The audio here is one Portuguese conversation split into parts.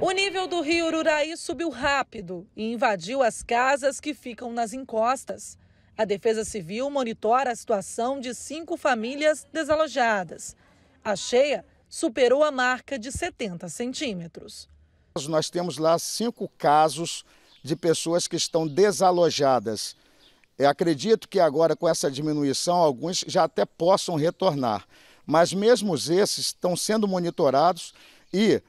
O nível do rio Ururaí subiu rápido e invadiu as casas que ficam nas encostas. A Defesa Civil monitora a situação de cinco famílias desalojadas. A cheia superou a marca de 70 centímetros. Nós temos lá cinco casos de pessoas que estão desalojadas. Eu acredito que agora, com essa diminuição, alguns já até possam retornar. Mas mesmo esses estão sendo monitorados e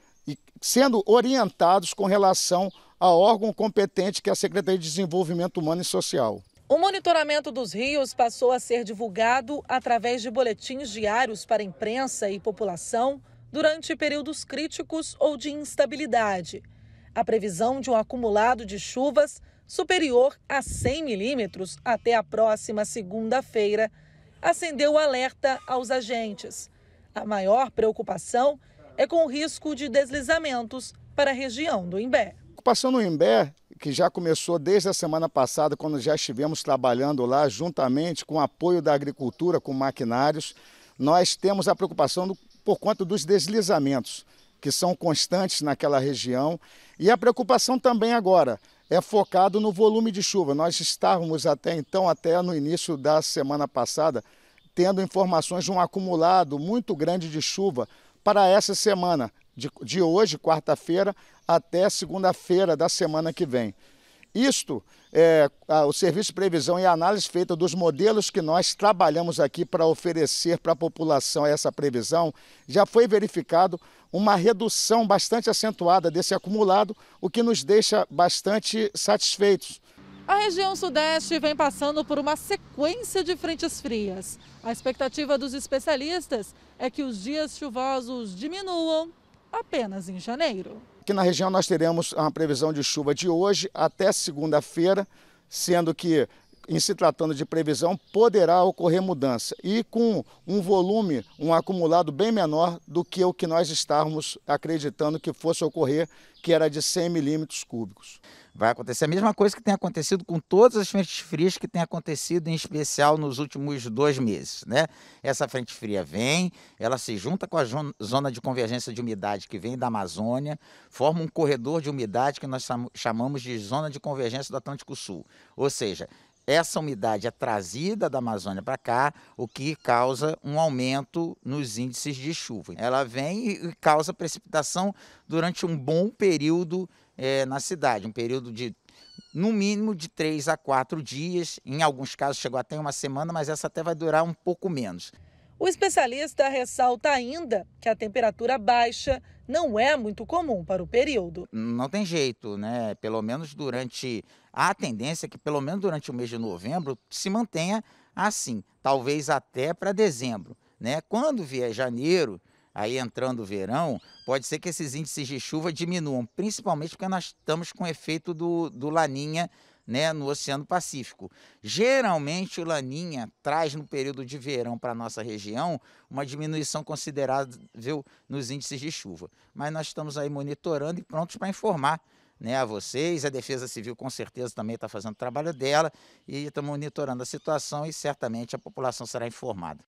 sendo orientados com relação a órgão competente que é a Secretaria de Desenvolvimento Humano e Social. O monitoramento dos rios passou a ser divulgado através de boletins diários para imprensa e população durante períodos críticos ou de instabilidade. A previsão de um acumulado de chuvas superior a 100 milímetros até a próxima segunda-feira acendeu o alerta aos agentes. A maior preocupação é com risco de deslizamentos para a região do Imbé. A ocupação no Imbé, que já começou desde a semana passada, quando já estivemos trabalhando lá juntamente com o apoio da agricultura, com maquinários, nós temos a preocupação do, por conta dos deslizamentos que são constantes naquela região. E a preocupação também agora é focado no volume de chuva. Nós estávamos até então, até no início da semana passada, tendo informações de um acumulado muito grande de chuva para essa semana, de, de hoje, quarta-feira, até segunda-feira da semana que vem. Isto é o serviço de previsão e análise feita dos modelos que nós trabalhamos aqui para oferecer para a população essa previsão. Já foi verificado uma redução bastante acentuada desse acumulado, o que nos deixa bastante satisfeitos. A região sudeste vem passando por uma sequência de frentes frias. A expectativa dos especialistas é que os dias chuvosos diminuam apenas em janeiro. Aqui na região nós teremos uma previsão de chuva de hoje até segunda-feira, sendo que em se tratando de previsão, poderá ocorrer mudança e com um volume, um acumulado bem menor do que o que nós estávamos acreditando que fosse ocorrer, que era de 100 milímetros cúbicos. Vai acontecer a mesma coisa que tem acontecido com todas as frentes frias que tem acontecido, em especial nos últimos dois meses. Né? Essa frente fria vem, ela se junta com a zona de convergência de umidade que vem da Amazônia, forma um corredor de umidade que nós chamamos de zona de convergência do Atlântico Sul. Ou seja, essa umidade é trazida da Amazônia para cá, o que causa um aumento nos índices de chuva. Ela vem e causa precipitação durante um bom período é, na cidade, um período de no mínimo de três a quatro dias, em alguns casos chegou até uma semana, mas essa até vai durar um pouco menos. O especialista ressalta ainda que a temperatura baixa não é muito comum para o período. Não tem jeito, né? Pelo menos durante. Há a tendência é que, pelo menos durante o mês de novembro, se mantenha assim, talvez até para dezembro. Né? Quando vier janeiro, aí entrando o verão, pode ser que esses índices de chuva diminuam, principalmente porque nós estamos com o efeito do, do Laninha né, no Oceano Pacífico. Geralmente, o Laninha traz no período de verão para a nossa região uma diminuição considerável nos índices de chuva. Mas nós estamos aí monitorando e prontos para informar né, a vocês. A Defesa Civil, com certeza, também está fazendo o trabalho dela e estamos monitorando a situação e certamente a população será informada.